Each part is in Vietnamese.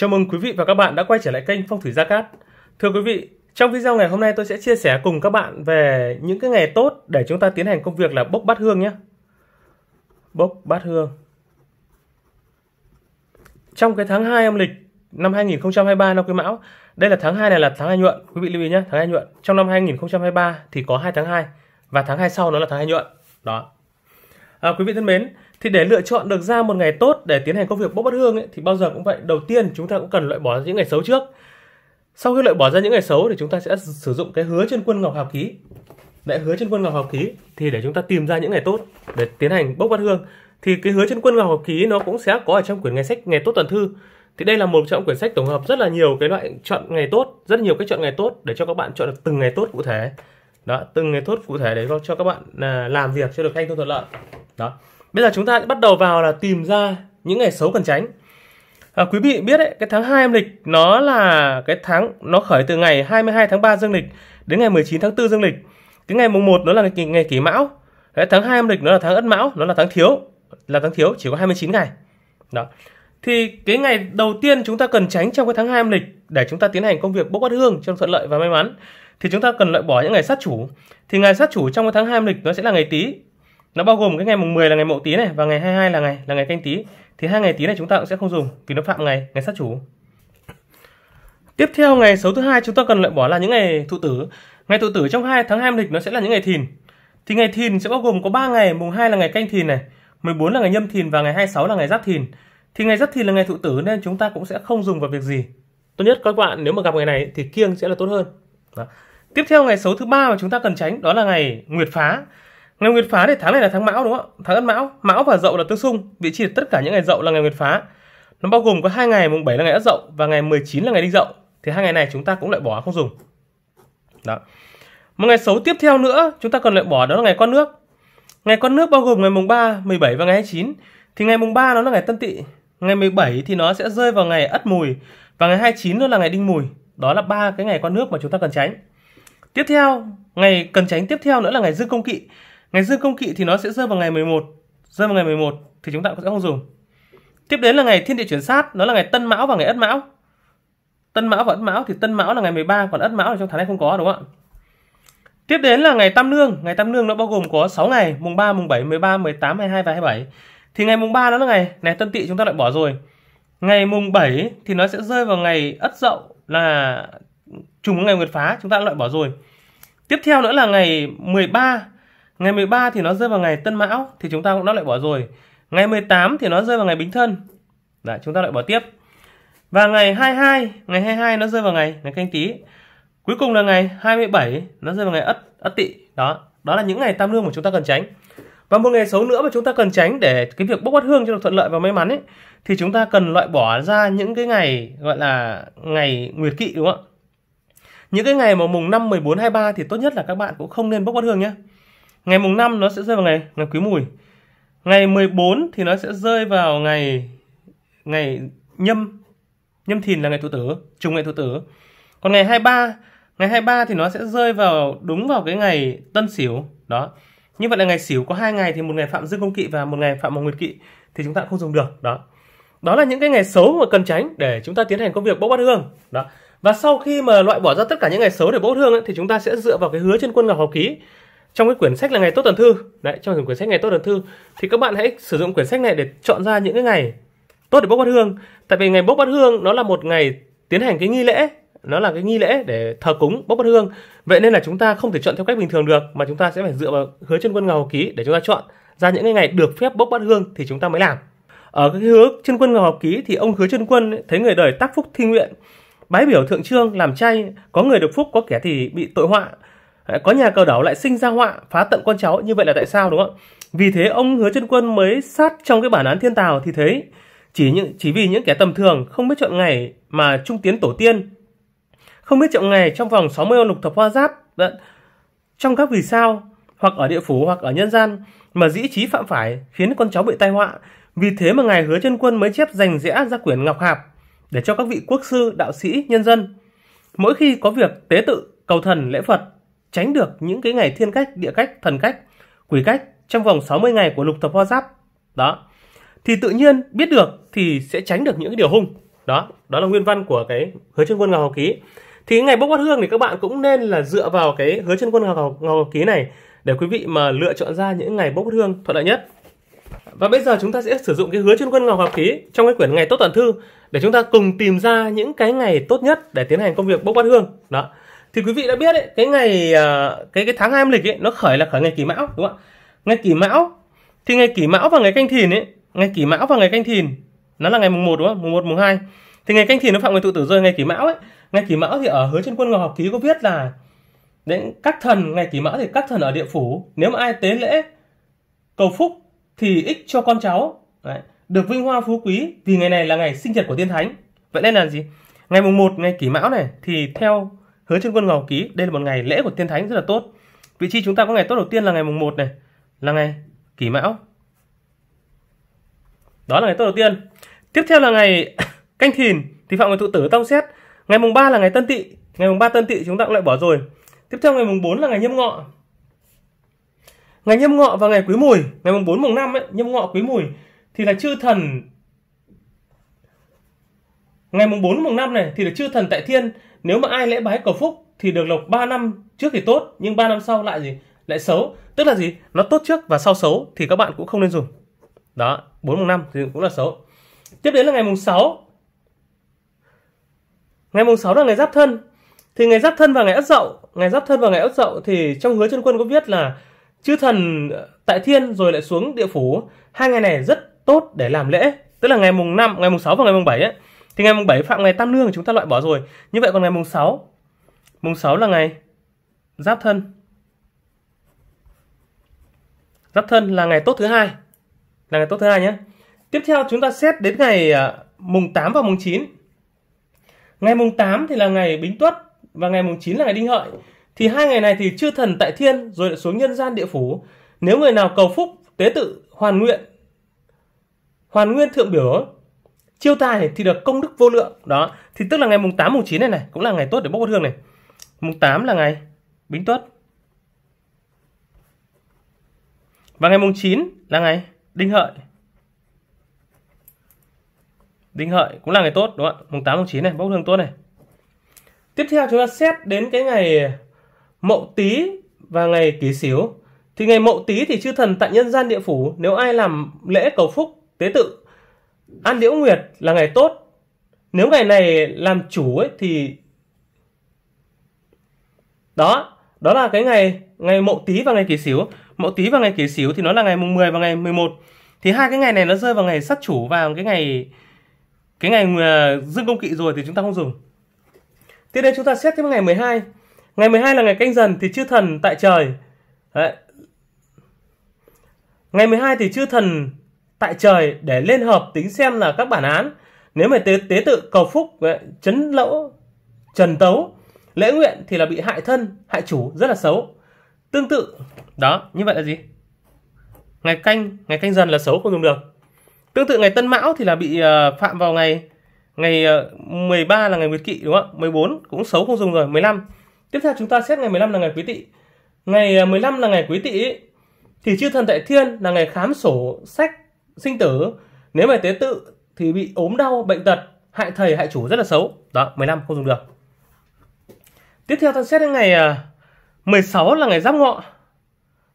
Chào mừng quý vị và các bạn đã quay trở lại kênh Phong thủy Gia Cát. Thưa quý vị, trong video ngày hôm nay tôi sẽ chia sẻ cùng các bạn về những cái ngày tốt để chúng ta tiến hành công việc là bốc bát hương nhé. Bốc bát hương. Trong cái tháng 2 âm lịch năm 2023 năm Quý Mão, đây là tháng 2 này là tháng hai nhuận, quý vị lưu ý nhé, tháng hai nhuận. Trong năm 2023 thì có hai tháng 2 và tháng 2 sau nó là tháng hai nhuận. Đó. À, quý vị thân mến, thì để lựa chọn được ra một ngày tốt để tiến hành công việc bốc bát hương ấy, thì bao giờ cũng vậy đầu tiên chúng ta cũng cần loại bỏ những ngày xấu trước sau khi loại bỏ ra những ngày xấu thì chúng ta sẽ sử dụng cái hứa trên quân ngọc hào ký đại hứa trên quân ngọc hào ký thì để chúng ta tìm ra những ngày tốt để tiến hành bốc bát hương thì cái hứa trên quân ngọc hào ký nó cũng sẽ có ở trong quyển ngày sách ngày tốt tuần thư thì đây là một trong quyển sách tổng hợp rất là nhiều cái loại chọn ngày tốt rất nhiều cái chọn ngày tốt để cho các bạn chọn được từng ngày tốt cụ thể đó từng ngày tốt cụ thể để cho các bạn à, làm việc cho được hành thông thuận lợi đó Bây giờ chúng ta sẽ bắt đầu vào là tìm ra những ngày xấu cần tránh. À, quý vị biết đấy, cái tháng 2 âm lịch nó là cái tháng nó khởi từ ngày 22 tháng 3 dương lịch đến ngày 19 tháng 4 dương lịch. Cái ngày mùng 1 nó là ngày, ngày kỷ mão. Cái tháng 2 âm lịch nó là tháng ất mão, nó là tháng thiếu, là tháng thiếu chỉ có 29 ngày. Đó. Thì cái ngày đầu tiên chúng ta cần tránh trong cái tháng 2 âm lịch để chúng ta tiến hành công việc bốc bắt hương cho thuận lợi và may mắn thì chúng ta cần loại bỏ những ngày sát chủ. Thì ngày sát chủ trong cái tháng 2 âm lịch nó sẽ là ngày Tý, nó bao gồm cái ngày mùng 10 là ngày mậu tý này và ngày 22 là ngày là ngày canh tý thì hai ngày tý này chúng ta cũng sẽ không dùng vì nó phạm ngày ngày sát chủ tiếp theo ngày xấu thứ hai chúng ta cần loại bỏ là những ngày thụ tử ngày thụ tử trong hai tháng hai âm lịch nó sẽ là những ngày thìn thì ngày thìn sẽ bao gồm có 3 ngày mùng 2 là ngày canh thìn này 14 là ngày nhâm thìn và ngày 26 là ngày giáp thìn thì ngày giáp thìn là ngày thụ tử nên chúng ta cũng sẽ không dùng vào việc gì tốt nhất các bạn nếu mà gặp ngày này thì kiêng sẽ là tốt hơn đó. tiếp theo ngày xấu thứ ba mà chúng ta cần tránh đó là ngày nguyệt phá Ngày Nguyệt phá thì tháng này là tháng Mão đúng không ạ? Tháng Ất Mão, Mão và Dậu là tương xung, vị trí tất cả những ngày Dậu là ngày Nguyệt phá. Nó bao gồm có hai ngày mùng 7 là ngày Ất Dậu và ngày 19 là ngày Đinh Dậu. Thì hai ngày này chúng ta cũng lại bỏ không dùng. Đó. Một ngày xấu tiếp theo nữa chúng ta cần lại bỏ đó là ngày con nước. Ngày con nước bao gồm ngày mùng 3, 17 và ngày 29. Thì ngày mùng 3 nó là ngày Tân Tỵ, ngày 17 thì nó sẽ rơi vào ngày Ất Mùi và ngày 29 nó là ngày Đinh Mùi. Đó là ba cái ngày con nước mà chúng ta cần tránh. Tiếp theo, ngày cần tránh tiếp theo nữa là ngày Dương Công Kỵ. Ngày dương công kỵ thì nó sẽ rơi vào ngày 11. Rơi vào ngày 11 thì chúng ta cũng sẽ không dùng. Tiếp đến là ngày thiên địa chuyển sát, nó là ngày Tân Mão và ngày Ất Mão. Tân Mão và Ất Mão thì Tân Mão là ngày 13 còn Ất Mão là trong tháng này không có đúng không ạ? Tiếp đến là ngày Tam Nương, ngày Tam Nương nó bao gồm có 6 ngày, mùng 3, mùng 7, 13, 18, 22 và 27. Thì ngày mùng 3 đó là ngày này Tân Tỵ chúng ta lại bỏ rồi. Ngày mùng 7 thì nó sẽ rơi vào ngày Ất Dậu là trùng với ngày Nguyệt phá, chúng ta lại bỏ rồi. Tiếp theo nữa là ngày 13 Ngày 13 thì nó rơi vào ngày Tân Mão thì chúng ta cũng đã loại bỏ rồi. Ngày 18 thì nó rơi vào ngày Bính Thân. Đấy, chúng ta lại bỏ tiếp. Và ngày 22, ngày 22 nó rơi vào ngày ngày Canh Tý. Cuối cùng là ngày 27 nó rơi vào ngày Ất Ất Tỵ. Đó, đó là những ngày tam lương mà chúng ta cần tránh. Và một ngày xấu nữa mà chúng ta cần tránh để cái việc bốc bắt hương cho được thuận lợi và may mắn ấy thì chúng ta cần loại bỏ ra những cái ngày gọi là ngày nguyệt kỵ đúng không ạ? Những cái ngày mà mùng 5, 14, 23 thì tốt nhất là các bạn cũng không nên bốc bắt hương nhé ngày mùng 5 nó sẽ rơi vào ngày ngày quý mùi ngày 14 thì nó sẽ rơi vào ngày ngày nhâm nhâm thìn là ngày thủ tử trùng ngày thủ tử còn ngày 23 ngày 23 thì nó sẽ rơi vào đúng vào cái ngày tân sửu đó như vậy là ngày sửu có hai ngày thì một ngày phạm dương công kỵ và một ngày phạm mộc nguyệt kỵ thì chúng ta không dùng được đó đó là những cái ngày xấu mà cần tránh để chúng ta tiến hành công việc bốc bát hương đó và sau khi mà loại bỏ ra tất cả những ngày xấu để bốc hương ấy, thì chúng ta sẽ dựa vào cái hứa trên quân ngọc học ký trong cái quyển sách là ngày tốt tuần thư đấy trong quyển sách ngày tốt tuần thư thì các bạn hãy sử dụng quyển sách này để chọn ra những cái ngày tốt để bốc bát hương tại vì ngày bốc bát hương nó là một ngày tiến hành cái nghi lễ nó là cái nghi lễ để thờ cúng bốc bát hương vậy nên là chúng ta không thể chọn theo cách bình thường được mà chúng ta sẽ phải dựa vào hứa chân quân ngọc ký để chúng ta chọn ra những cái ngày được phép bốc bát hương thì chúng ta mới làm ở cái hứa chân quân ngọc ký thì ông hứa chân quân thấy người đời tác phúc thi nguyện bái biểu thượng trương làm chay có người được phúc có kẻ thì bị tội họa có nhà cờ đảo lại sinh ra họa phá tận con cháu như vậy là tại sao đúng không vì thế ông hứa chân quân mới sát trong cái bản án thiên tào thì thấy chỉ những chỉ vì những kẻ tầm thường không biết chọn ngày mà trung tiến tổ tiên không biết chọn ngày trong vòng 60 mươi lục thập hoa giáp đấy, trong các vì sao hoặc ở địa phủ hoặc ở nhân gian mà dĩ trí phạm phải khiến con cháu bị tai họa vì thế mà ngài hứa chân quân mới chép dành rẽ ra quyển ngọc hạp để cho các vị quốc sư đạo sĩ nhân dân mỗi khi có việc tế tự cầu thần lễ phật tránh được những cái ngày thiên cách, địa cách, thần cách, quỷ cách trong vòng 60 ngày của lục thập hoa giáp. Đó. Thì tự nhiên biết được thì sẽ tránh được những cái điều hung. Đó, đó là nguyên văn của cái hứa chân quân ngọc học ký. Thì cái ngày bốc bát hương thì các bạn cũng nên là dựa vào cái hứa chân quân ngọc ngọc học ký này để quý vị mà lựa chọn ra những ngày bốc bát hương thuận lợi nhất. Và bây giờ chúng ta sẽ sử dụng cái hứa chân quân Ngọc Học Ký trong cái quyển ngày tốt toàn thư để chúng ta cùng tìm ra những cái ngày tốt nhất để tiến hành công việc bốc bắt hương. Đó thì quý vị đã biết ấy, cái ngày à, cái cái tháng hai âm lịch ấy, nó khởi là khởi ngày kỷ mão đúng không ạ ngày kỷ mão thì ngày kỷ mão và ngày canh thìn ấy ngày kỷ mão và ngày canh thìn nó là ngày mùng 1 đúng không mùng 1 mùng 2 thì ngày canh thìn nó phạm người tự tử rơi ngày kỷ mão ấy ngày kỷ mão thì ở hứa trên quân ngọc học ký có viết là đến các thần ngày kỷ mão thì các thần ở địa phủ nếu mà ai tế lễ cầu phúc thì ích cho con cháu Đấy. được vinh hoa phú quý vì ngày này là ngày sinh nhật của tiên thánh vậy nên là gì ngày mùng 1 ngày kỷ mão này thì theo hứa trên quân Ngọc Ký, đây là một ngày lễ của tiên thánh rất là tốt. Vị trí chúng ta có ngày tốt đầu tiên là ngày mùng 1 này, là ngày Kỷ Mão. Đó là ngày tốt đầu tiên. Tiếp theo là ngày Canh Thìn thì phạm người tụ tử tông xét. Ngày mùng 3 là ngày Tân Tỵ, ngày mùng 3 Tân Tỵ chúng ta cũng lại bỏ rồi. Tiếp theo ngày mùng 4 là ngày Nhâm Ngọ. Ngày Nhâm Ngọ và ngày Quý Mùi, ngày mùng 4 mùng 5 ấy, Nhâm Ngọ Quý Mùi thì là chư thần Ngày mùng 4 mùng 5 này thì được chư thần tại thiên, nếu mà ai lễ bái cầu phúc thì được lộc 3 năm trước thì tốt nhưng 3 năm sau lại gì? Lại xấu. Tức là gì? Nó tốt trước và sau xấu thì các bạn cũng không nên dùng. Đó, 4 mùng 5 thì cũng là xấu. Tiếp đến là ngày mùng 6. Ngày mùng 6 là ngày giáp thân. Thì ngày giáp thân và ngày ất dậu, ngày giáp thân và ngày ất dậu thì trong hứa chân quân có viết là chư thần tại thiên rồi lại xuống địa phủ, hai ngày này rất tốt để làm lễ. Tức là ngày mùng 5, ngày mùng 6 và ngày mùng 7 ấy thì ngày mùng 7 phạm ngày Tam Lương chúng ta loại bỏ rồi. Như vậy còn ngày mùng 6. Mùng 6 là ngày Giáp Thân. Giáp Thân là ngày tốt thứ hai. Là ngày tốt thứ hai nhé. Tiếp theo chúng ta xét đến ngày à, mùng 8 và mùng 9. Ngày mùng 8 thì là ngày Bính Tuất và ngày mùng 9 là ngày Đinh Hợi. Thì hai ngày này thì chư thần tại thiên rồi lại xuống nhân gian địa phủ. Nếu người nào cầu phúc, tế tự, hoàn nguyện, hoàn nguyên thượng biểu chiêu tài thì được công đức vô lượng đó thì tức là ngày mùng 8 mùng 9 này này cũng là ngày tốt để bốc hương này mùng 8 là ngày bính tuất và ngày mùng 9 là ngày đinh hợi đinh hợi cũng là ngày tốt đúng không ạ mùng 8 mùng 9 này bốc hương tốt này tiếp theo chúng ta xét đến cái ngày mậu tý và ngày kỷ Xíu. thì ngày mậu tý thì chư thần tại nhân gian địa phủ nếu ai làm lễ cầu phúc tế tự ăn Liễu Nguyệt là ngày tốt. Nếu ngày này làm chủ ấy thì... Đó, đó là cái ngày ngày Mậu Tý và ngày Kỷ Sửu. Mậu Tý và ngày Kỷ Sửu thì nó là ngày mùng 10 và ngày 11. Thì hai cái ngày này nó rơi vào ngày sát chủ và cái ngày cái ngày à, Dương công kỵ rồi thì chúng ta không dùng. Tiếp đến chúng ta xét thêm ngày 12. Ngày 12 là ngày canh dần thì chư thần tại trời. Đấy. Ngày 12 thì chư thần tại trời để liên hợp tính xem là các bản án nếu mà tế, tế tự cầu phúc chấn lỗ trần tấu lễ nguyện thì là bị hại thân hại chủ rất là xấu tương tự đó như vậy là gì ngày canh ngày canh dần là xấu không dùng được tương tự ngày tân mão thì là bị uh, phạm vào ngày ngày uh, ờ, 13 là ngày nguyệt kỵ đúng không ạ 14 cũng xấu không dùng rồi 15 tiếp theo chúng ta xét ngày 15 là ngày quý tỵ ngày uh, ờ, 15 là ngày quý tỵ thì chư thần tại thiên là ngày khám sổ sách sinh tử nếu về tế tự thì bị ốm đau bệnh tật hại thầy hại chủ rất là xấu đó 15 không dùng được tiếp theo ta xét đến ngày 16 à, là ngày giáp ngọ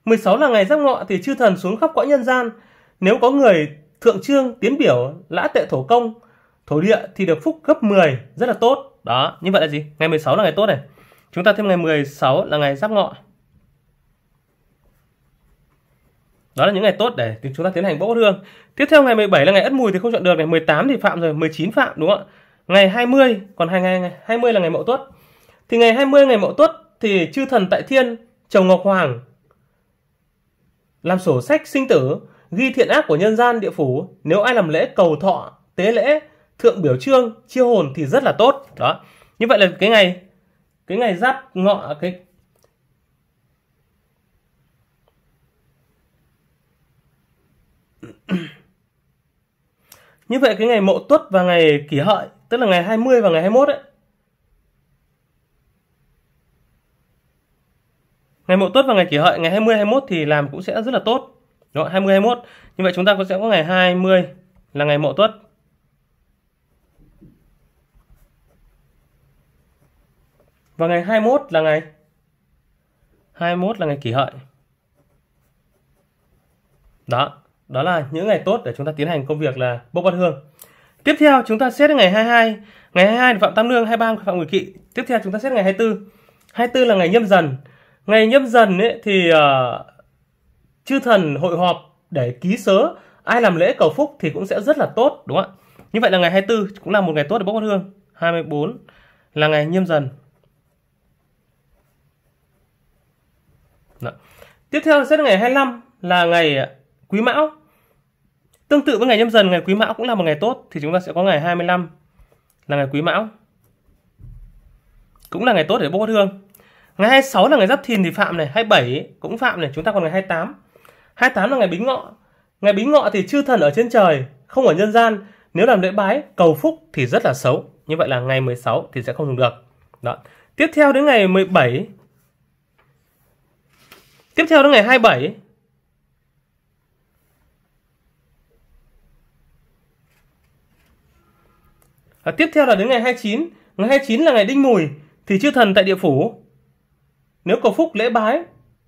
16 là ngày giáp ngọ thì chư thần xuống khắp cõi nhân gian nếu có người thượng trương tiến biểu lã tệ thổ công thổ địa thì được phúc gấp 10 rất là tốt đó như vậy là gì ngày 16 là ngày tốt này chúng ta thêm ngày 16 là ngày giáp ngọ đó là những ngày tốt để chúng ta tiến hành bốc hương tiếp theo ngày 17 là ngày ất mùi thì không chọn được này 18 thì phạm rồi 19 phạm đúng không ạ ngày 20 còn hai ngày 20 là ngày mậu tuất thì ngày 20 ngày mậu tuất thì chư thần tại thiên chồng ngọc hoàng làm sổ sách sinh tử ghi thiện ác của nhân gian địa phủ nếu ai làm lễ cầu thọ tế lễ thượng biểu trương chiêu hồn thì rất là tốt đó như vậy là cái ngày cái ngày giáp ngọ cái Như vậy cái ngày Mậu Tuất và ngày Kỷ Hợi, tức là ngày 20 và ngày 21 ấy. Ngày Mậu Tuất và ngày Kỷ Hợi, ngày 20 21 thì làm cũng sẽ rất là tốt. Đúng không? 20 21. Như vậy chúng ta cũng sẽ có ngày 20 là ngày Mậu Tuất. Và ngày 21 là ngày 21 là ngày Kỷ Hợi. Đó đó là những ngày tốt để chúng ta tiến hành công việc là bốc bắt hương tiếp theo chúng ta xét ngày 22 ngày 22 phạm tam lương 23 phạm ngụy kỵ tiếp theo chúng ta xét ngày 24 24 là ngày nhâm dần ngày nhâm dần ấy, thì uh, chư thần hội họp để ký sớ ai làm lễ cầu phúc thì cũng sẽ rất là tốt đúng không ạ như vậy là ngày 24 cũng là một ngày tốt để bốc bắt hương 24 là ngày nhâm dần Đó. tiếp theo sẽ là ngày 25 là ngày Quý Mão. Tương tự với ngày nhâm dần, ngày Quý Mão cũng là một ngày tốt thì chúng ta sẽ có ngày 25 là ngày Quý Mão. Cũng là ngày tốt để bốc thương. Ngày 26 là ngày Giáp Thìn thì phạm này, 27 cũng phạm này, chúng ta còn ngày 28. 28 là ngày Bính Ngọ. Ngày Bính Ngọ thì chư thần ở trên trời, không ở nhân gian. Nếu làm lễ bái, cầu phúc thì rất là xấu. Như vậy là ngày 16 thì sẽ không dùng được. Đó. Tiếp theo đến ngày 17. Tiếp theo đến ngày 27 à, tiếp theo là đến ngày 29 ngày 29 là ngày đinh mùi thì chư thần tại địa phủ nếu cầu phúc lễ bái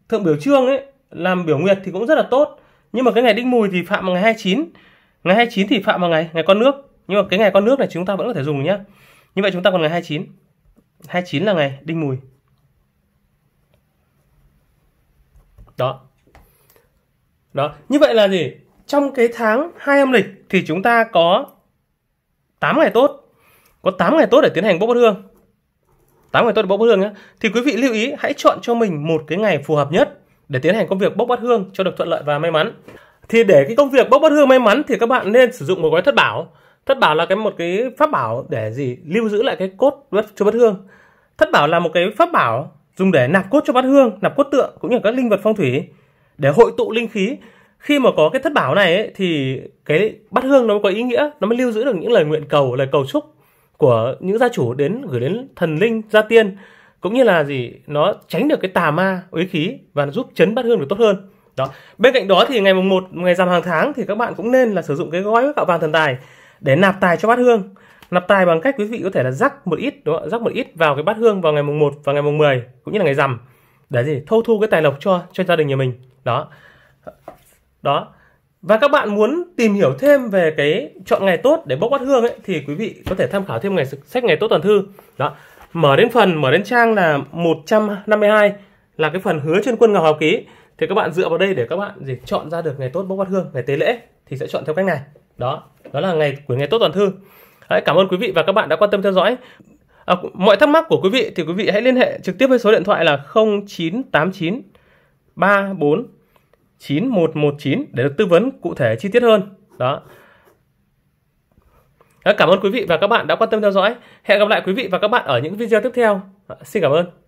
thượng biểu trương ấy làm biểu nguyệt thì cũng rất là tốt nhưng mà cái ngày đinh mùi thì phạm vào ngày 29 ngày 29 thì phạm vào ngày ngày con nước nhưng mà cái ngày con nước này chúng ta vẫn có thể dùng nhé như vậy chúng ta còn ngày 29 29 là ngày đinh mùi đó đó như vậy là gì trong cái tháng hai âm lịch thì chúng ta có 8 ngày tốt có 8 ngày tốt để tiến hành bốc bát hương. 8 ngày tốt để bốc bát hương nhé. Thì quý vị lưu ý hãy chọn cho mình một cái ngày phù hợp nhất để tiến hành công việc bốc bát hương cho được thuận lợi và may mắn. Thì để cái công việc bốc bát hương may mắn thì các bạn nên sử dụng một gói thất bảo. Thất bảo là cái một cái pháp bảo để gì? Lưu giữ lại cái cốt cho bát hương. Thất bảo là một cái pháp bảo dùng để nạp cốt cho bát hương, nạp cốt tượng cũng như các linh vật phong thủy để hội tụ linh khí. Khi mà có cái thất bảo này ấy, thì cái bát hương nó mới có ý nghĩa, nó mới lưu giữ được những lời nguyện cầu, lời cầu chúc của những gia chủ đến gửi đến thần linh gia tiên cũng như là gì nó tránh được cái tà ma uế khí và nó giúp chấn bát hương được tốt hơn đó bên cạnh đó thì ngày mùng một ngày rằm hàng tháng thì các bạn cũng nên là sử dụng cái gói gạo vàng thần tài để nạp tài cho bát hương nạp tài bằng cách quý vị có thể là rắc một ít đúng không? rắc một ít vào cái bát hương vào ngày mùng 1 và ngày mùng 10 cũng như là ngày rằm để gì thâu thu cái tài lộc cho cho gia đình nhà mình đó đó và các bạn muốn tìm hiểu thêm về cái chọn ngày tốt để bốc bắt hương ấy thì quý vị có thể tham khảo thêm ngày sách ngày tốt toàn thư. Đó. Mở đến phần, mở đến trang là 152 là cái phần hứa trên quân ngọc học ký thì các bạn dựa vào đây để các bạn gì chọn ra được ngày tốt bốc bắt hương, ngày tế lễ thì sẽ chọn theo cách này. Đó, đó là ngày của ngày tốt toàn thư. Đấy, cảm ơn quý vị và các bạn đã quan tâm theo dõi. À, mọi thắc mắc của quý vị thì quý vị hãy liên hệ trực tiếp với số điện thoại là 0989 34 9119 để được tư vấn cụ thể chi tiết hơn. Đó. Cảm ơn quý vị và các bạn đã quan tâm theo dõi. Hẹn gặp lại quý vị và các bạn ở những video tiếp theo. Xin cảm ơn.